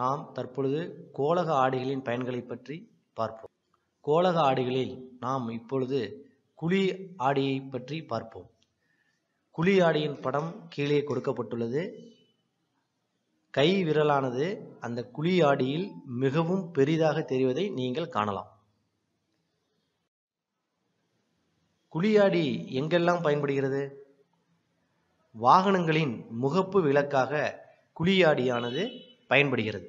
நாம் தற்பொழுது கோலக ஆடைகளின் பயன்களை பற்றி பார்ப்போம் கோலக ஆடைகளில் நாம் இப்பொழுது குழி ஆடையை பற்றி பார்ப்போம் குழி ஆடையின் படம் கீழே கொடுக்கப்பட்டுள்ளது கை விரலானது அந்த குழி ஆடியில் மிகவும் பெரிதாக தெரிவதை நீங்கள் காணலாம் குழியாடி எங்கெல்லாம் பயன்படுகிறது வாகனங்களின் முகப்பு விளக்காக குழியாடியானது பயன்படுகிறது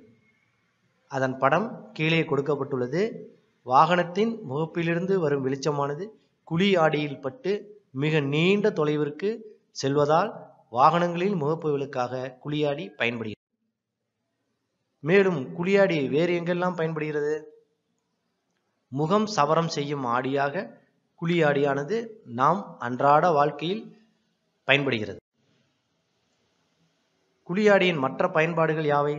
அதன் படம் கீழே கொடுக்கப்பட்டுள்ளது வாகனத்தின் முகப்பிலிருந்து வரும் வெளிச்சமானது குழி ஆடியில் பட்டு மிக நீண்ட தொலைவிற்கு செல்வதால் வாகனங்களின் முகப்புகளுக்காக குளியாடி பயன்படுகிறது மேலும் குளியாடி வேறு எங்கெல்லாம் பயன்படுகிறது முகம் சவரம் செய்யும் ஆடியாக குளியாடியானது நாம் அன்றாட வாழ்க்கையில் பயன்படுகிறது குளியாடியின் மற்ற பயன்பாடுகள் யாவை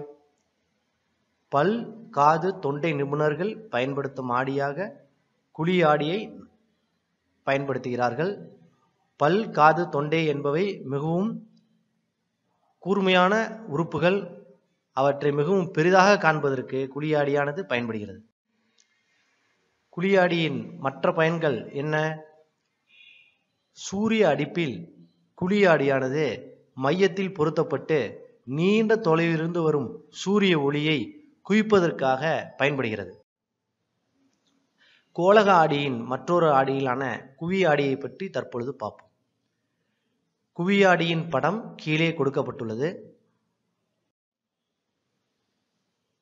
பல் காது தொண்டை நிபுணர்கள் பயன்படுத்தும் ஆடியாக குழி ஆடியை பயன்படுத்துகிறார்கள் பல் காது தொண்டை என்பவை மிகவும் கூர்மையான உறுப்புகள் அவற்றை மிகவும் பெரிதாக காண்பதற்கு குழியாடியானது பயன்படுகிறது குழியாடியின் மற்ற பயன்கள் என்ன சூரிய அடிப்பில் குழியாடியானது மையத்தில் பொருத்தப்பட்டு நீண்ட தொலைவிலிருந்து வரும் சூரிய ஒளியை குவிப்பதற்காக பயன்படுகிறது கோலக ஆடியின் மற்றொரு ஆடியிலான குவி ஆடியை பற்றி தற்பொழுது பார்ப்போம் ஆடியின் படம் கீழே கொடுக்கப்பட்டுள்ளது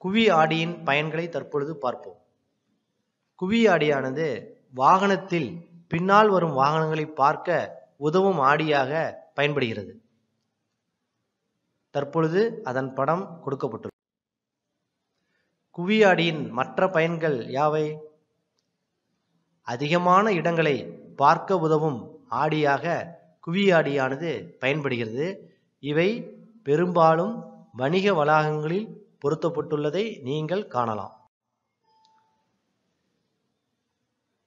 குவி ஆடியின் பயன்களை தற்பொழுது பார்ப்போம் குவி ஆடியானது வாகனத்தில் பின்னால் வரும் வாகனங்களை பார்க்க உதவும் ஆடியாக பயன்படுகிறது தற்பொழுது அதன் படம் கொடுக்கப்பட்டுள்ளது குவியாடியின் மற்ற பயன்கள் யாவை அதிகமான இடங்களை பார்க்க உதவும் ஆடியாக குவியாடியானது பயன்படுகிறது இவை பெரும்பாலும் வணிக வளாகங்களில் பொருத்தப்பட்டுள்ளதை நீங்கள் காணலாம்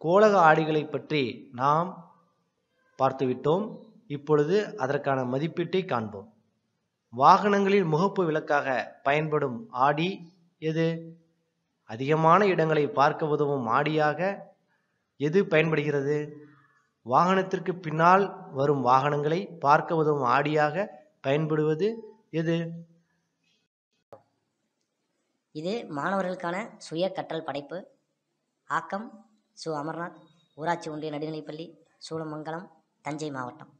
கோலக ஆடிகளை பற்றி நாம் பார்த்துவிட்டோம் இப்பொழுது அதற்கான மதிப்பீட்டை காண்போம் வாகனங்களில் முகப்பு விளக்காக பயன்படும் ஆடி எது அதிகமான இடங்களை பார்க்க உதவும் ஆடியாக எது பயன்படுகிறது வாகனத்திற்கு பின்னால் வரும் வாகனங்களை பார்க்க உதவும் ஆடியாக பயன்படுவது எது இது மாணவர்களுக்கான சுய கற்றல் படைப்பு ஆக்கம் சு அமர்நாத் ஊராட்சி ஒன்றிய நடுநிலைப்பள்ளி சூளமங்கலம் தஞ்சை மாவட்டம்